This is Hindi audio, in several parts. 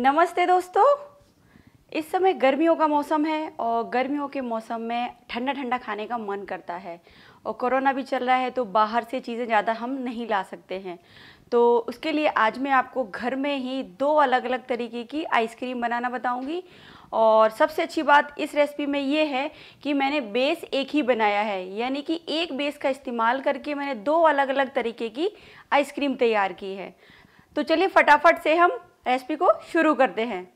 नमस्ते दोस्तों इस समय गर्मियों का मौसम है और गर्मियों के मौसम में ठंडा ठंडा खाने का मन करता है और कोरोना भी चल रहा है तो बाहर से चीज़ें ज़्यादा हम नहीं ला सकते हैं तो उसके लिए आज मैं आपको घर में ही दो अलग अलग तरीके की आइसक्रीम बनाना बताऊंगी और सबसे अच्छी बात इस रेसिपी में ये है कि मैंने बेस एक ही बनाया है यानी कि एक बेस का इस्तेमाल करके मैंने दो अलग अलग तरीके की आइसक्रीम तैयार की है तो चलिए फटाफट से हम रेसिपी को शुरू करते हैं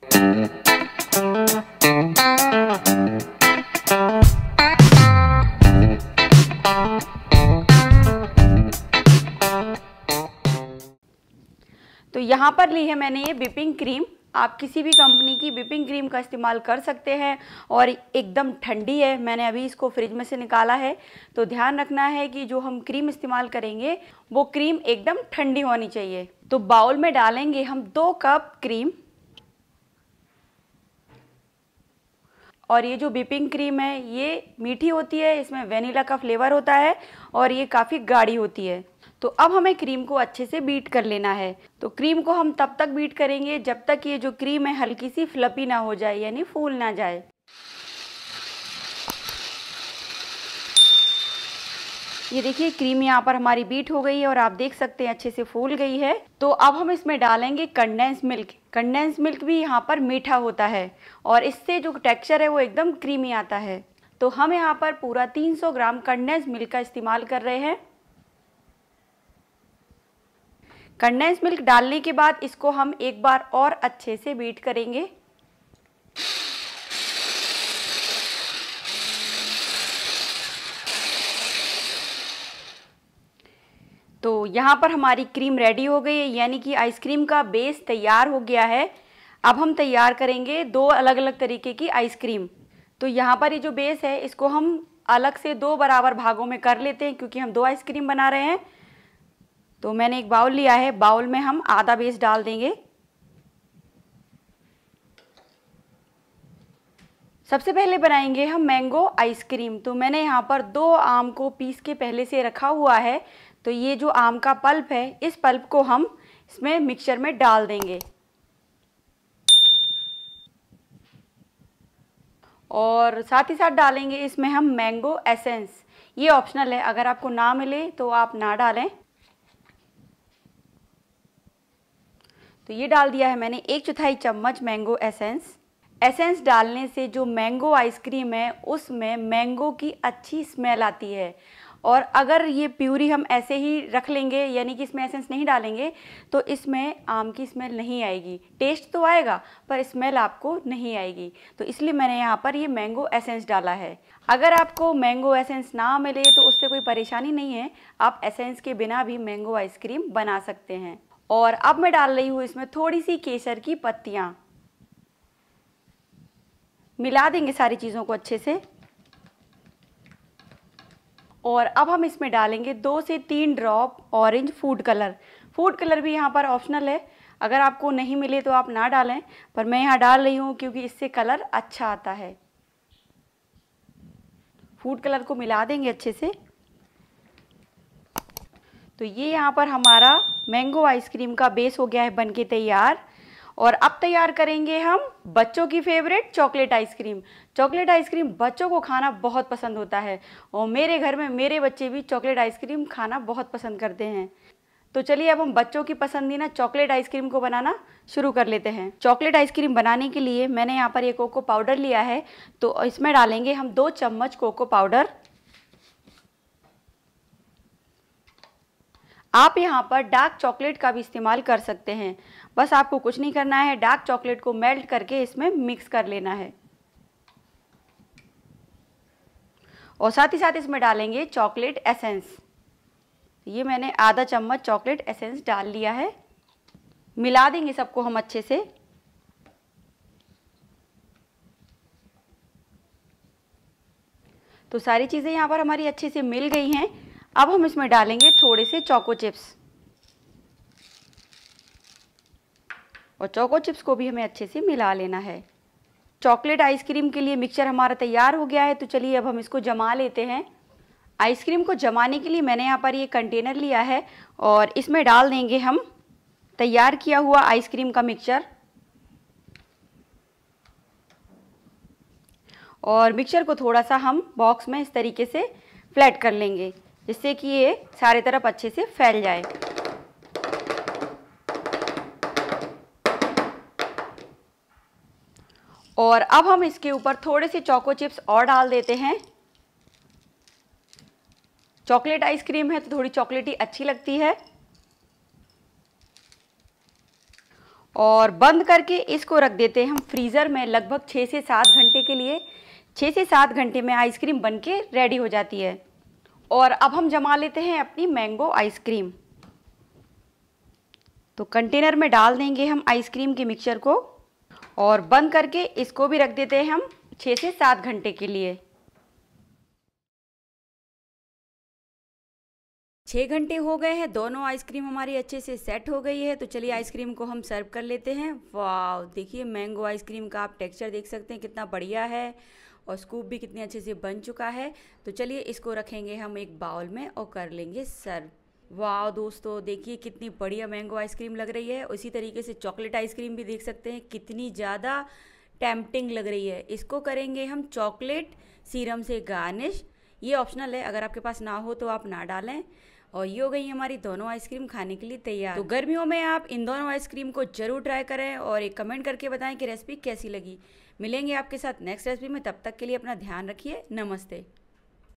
तो यहाँ पर ली है मैंने ये बिपिंग क्रीम आप किसी भी कंपनी की विपिंग क्रीम का इस्तेमाल कर सकते हैं और एकदम ठंडी है मैंने अभी इसको फ्रिज में से निकाला है तो ध्यान रखना है कि जो हम क्रीम इस्तेमाल करेंगे वो क्रीम एकदम ठंडी होनी चाहिए तो बाउल में डालेंगे हम दो कप क्रीम और ये जो बिपिंग क्रीम है ये मीठी होती है इसमें वेनिला का फ्लेवर होता है और ये काफ़ी गाढ़ी होती है तो अब हमें क्रीम को अच्छे से बीट कर लेना है तो क्रीम को हम तब तक बीट करेंगे जब तक ये जो क्रीम है हल्की सी फ्लपी ना हो जाए यानी फूल ना जाए ये देखिए क्रीम यहाँ पर हमारी बीट हो गई है और आप देख सकते हैं अच्छे से फूल गई है तो अब हम इसमें डालेंगे कंडेंस मिल्क कंडेंस मिल्क भी यहाँ पर मीठा होता है और इससे जो टेक्सचर है वो एकदम क्रीमी आता है तो हम यहाँ पर पूरा 300 ग्राम कंडेंस मिल्क का इस्तेमाल कर रहे हैं कंडेंस मिल्क डालने के बाद इसको हम एक बार और अच्छे से बीट करेंगे तो यहाँ पर हमारी क्रीम रेडी हो गई है यानी कि आइसक्रीम का बेस तैयार हो गया है अब हम तैयार करेंगे दो अलग अलग तरीके की आइसक्रीम तो यहाँ पर ये जो बेस है इसको हम अलग से दो बराबर भागों में कर लेते हैं क्योंकि हम दो आइसक्रीम बना रहे हैं तो मैंने एक बाउल लिया है बाउल में हम आधा बेस डाल देंगे सबसे पहले बनाएंगे हम मैंगो आइसक्रीम तो मैंने यहाँ पर दो आम को पीस के पहले से रखा हुआ है तो ये जो आम का पल्प है इस पल्प को हम इसमें मिक्सचर में डाल देंगे और साथ ही साथ डालेंगे इसमें हम मैंगो एसेंस ये ऑप्शनल है अगर आपको ना मिले तो आप ना डालें तो ये डाल दिया है मैंने एक चौथाई चम्मच मैंगो एसेंस एसेंस डालने से जो मैंगो आइसक्रीम है उसमें मैंगो की अच्छी स्मेल आती है और अगर ये प्यूरी हम ऐसे ही रख लेंगे यानी कि इसमें एसेंस नहीं डालेंगे तो इसमें आम की स्मेल नहीं आएगी टेस्ट तो आएगा पर स्मेल आपको नहीं आएगी तो इसलिए मैंने यहाँ पर ये मैंगो एसेंस डाला है अगर आपको मैंगो एसेंस ना मिले तो उससे कोई परेशानी नहीं है आप एसेंस के बिना भी मैंगो आइसक्रीम बना सकते हैं और अब मैं डाल रही हूँ इसमें थोड़ी सी केसर की पत्तियाँ मिला देंगे सारी चीज़ों को अच्छे से और अब हम इसमें डालेंगे दो से तीन drop orange food colour food colour भी यहाँ पर ऑप्शनल है अगर आपको नहीं मिले तो आप ना डालें पर मैं यहाँ डाल रही हूँ क्योंकि इससे कलर अच्छा आता है फूड कलर को मिला देंगे अच्छे से तो ये यहाँ पर हमारा मैंगो आइसक्रीम का बेस हो गया है बनके तैयार और अब तैयार करेंगे हम बच्चों की favourite chocolate ice cream chocolate ice cream बच्चों को खाना बहुत पसंद होता है और मेरे घर में मेरे बच्चे भी चॉकलेट आइसक्रीम खाना बहुत पसंद करते हैं तो चलिए अब हम बच्चों की पसंदीदा चॉकलेट आइसक्रीम को बनाना शुरू कर लेते हैं चॉकलेट आइसक्रीम बनाने के लिए मैंने यहाँ पर ये कोको पाउडर लिया है तो इसमें डालेंगे हम दो चम्मच कोको पाउडर आप यहाँ पर डार्क चॉकलेट का भी इस्तेमाल कर सकते हैं बस आपको कुछ नहीं करना है डार्क चॉकलेट को मेल्ट करके इसमें मिक्स कर लेना है और साथ ही साथ इसमें डालेंगे चॉकलेट एसेंस ये मैंने आधा चम्मच चॉकलेट एसेंस डाल लिया है मिला देंगे सबको हम अच्छे से तो सारी चीज़ें यहाँ पर हमारी अच्छे से मिल गई हैं अब हम इसमें डालेंगे थोड़े से चौको चिप्स और चौको चिप्स को भी हमें अच्छे से मिला लेना है चॉकलेट आइसक्रीम के लिए मिक्सचर हमारा तैयार हो गया है तो चलिए अब हम इसको जमा लेते हैं आइसक्रीम को जमाने के लिए मैंने यहाँ पर ये कंटेनर लिया है और इसमें डाल देंगे हम तैयार किया हुआ आइसक्रीम का मिक्सचर और मिक्सचर को थोड़ा सा हम बॉक्स में इस तरीके से फ्लैट कर लेंगे जिससे कि ये सारे तरफ अच्छे से फैल जाए और अब हम इसके ऊपर थोड़े से चॉको चिप्स और डाल देते हैं चॉकलेट आइसक्रीम है तो थोड़ी चॉकलेटी अच्छी लगती है और बंद करके इसको रख देते हैं हम फ्रीज़र में लगभग छः से सात घंटे के लिए छः से सात घंटे में आइसक्रीम बन के रेडी हो जाती है और अब हम जमा लेते हैं अपनी मैंगो आइसक्रीम तो कंटेनर में डाल देंगे हम आइसक्रीम के मिक्सचर को और बंद करके इसको भी रख देते हैं हम छः से सात घंटे के लिए छः घंटे हो गए हैं दोनों आइसक्रीम हमारी अच्छे से सेट हो गई है तो चलिए आइसक्रीम को हम सर्व कर लेते हैं वाह देखिए मैंगो आइसक्रीम का आप टेक्सचर देख सकते हैं कितना बढ़िया है और स्कूप भी कितने अच्छे से बन चुका है तो चलिए इसको रखेंगे हम एक बाउल में और कर लेंगे सर्व वाह दोस्तों देखिए कितनी बढ़िया मैंगो आइसक्रीम लग रही है उसी तरीके से चॉकलेट आइसक्रीम भी देख सकते हैं कितनी ज़्यादा टैम्पटिंग लग रही है इसको करेंगे हम चॉकलेट सीरम से गार्निश ये ऑप्शनल है अगर आपके पास ना हो तो आप ना डालें और ये हो गई हमारी दोनों आइसक्रीम खाने के लिए तैयार तो गर्मियों में आप इन दोनों आइसक्रीम को जरूर ट्राई करें और एक कमेंट करके बताएं कि रेसिपी कैसी लगी मिलेंगे आपके साथ नेक्स्ट रेसिपी में तब तक के लिए अपना ध्यान रखिए नमस्ते